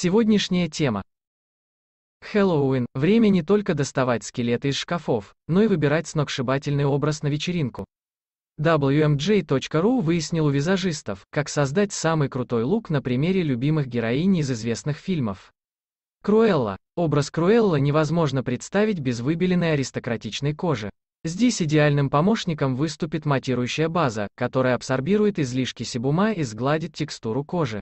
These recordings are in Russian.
Сегодняшняя тема. Хэллоуин – время не только доставать скелеты из шкафов, но и выбирать сногсшибательный образ на вечеринку. WMJ.ru выяснил у визажистов, как создать самый крутой лук на примере любимых героинь из известных фильмов. Круэлла. Образ Круэлла невозможно представить без выбеленной аристократичной кожи. Здесь идеальным помощником выступит матирующая база, которая абсорбирует излишки себума и сгладит текстуру кожи.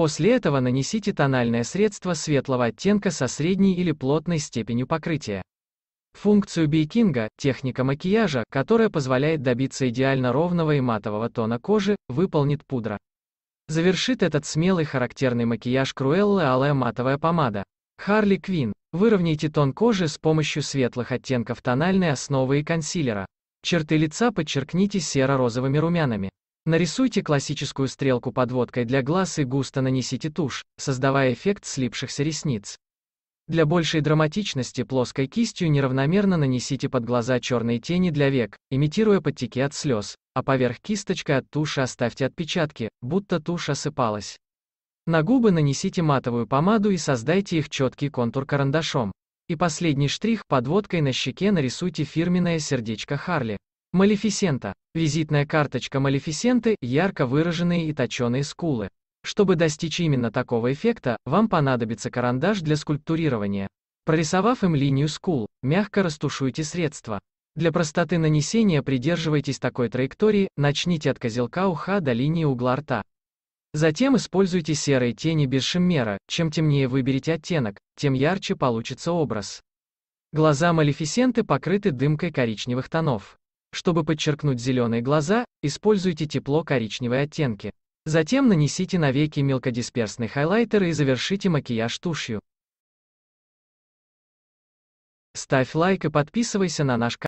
После этого нанесите тональное средство светлого оттенка со средней или плотной степенью покрытия. Функцию бейкинга, техника макияжа, которая позволяет добиться идеально ровного и матового тона кожи, выполнит пудра. Завершит этот смелый характерный макияж Круэллы алая матовая помада. Харли Квин. Выровняйте тон кожи с помощью светлых оттенков тональной основы и консилера. Черты лица подчеркните серо-розовыми румянами. Нарисуйте классическую стрелку подводкой для глаз и густо нанесите тушь, создавая эффект слипшихся ресниц. Для большей драматичности плоской кистью неравномерно нанесите под глаза черные тени для век, имитируя подтеки от слез, а поверх кисточкой от туши оставьте отпечатки, будто тушь осыпалась. На губы нанесите матовую помаду и создайте их четкий контур карандашом. И последний штрих – подводкой на щеке нарисуйте фирменное сердечко Харли. Малефисента. Визитная карточка Малефисенты – ярко выраженные и точеные скулы. Чтобы достичь именно такого эффекта, вам понадобится карандаш для скульптурирования. Прорисовав им линию скул, мягко растушуйте средство. Для простоты нанесения придерживайтесь такой траектории, начните от козелка уха до линии угла рта. Затем используйте серые тени без шиммера, чем темнее выберете оттенок, тем ярче получится образ. Глаза Малефисенты покрыты дымкой коричневых тонов. Чтобы подчеркнуть зеленые глаза, используйте тепло-коричневые оттенки. Затем нанесите на веки мелкодисперсный хайлайтер и завершите макияж тушью. Ставь лайк и подписывайся на наш канал.